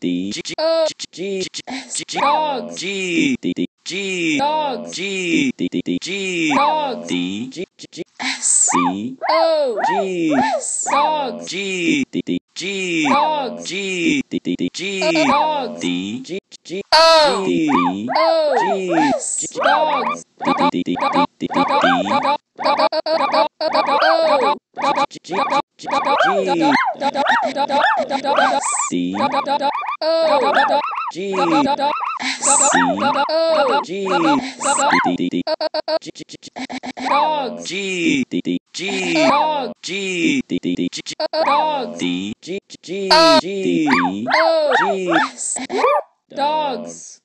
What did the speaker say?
D G G dog G D D G dog G D D D G dog D G G S C O G dog G D D G dog G D D D G dog D G G O D D O G dog D D D D D D D G G G G O G C D G dogs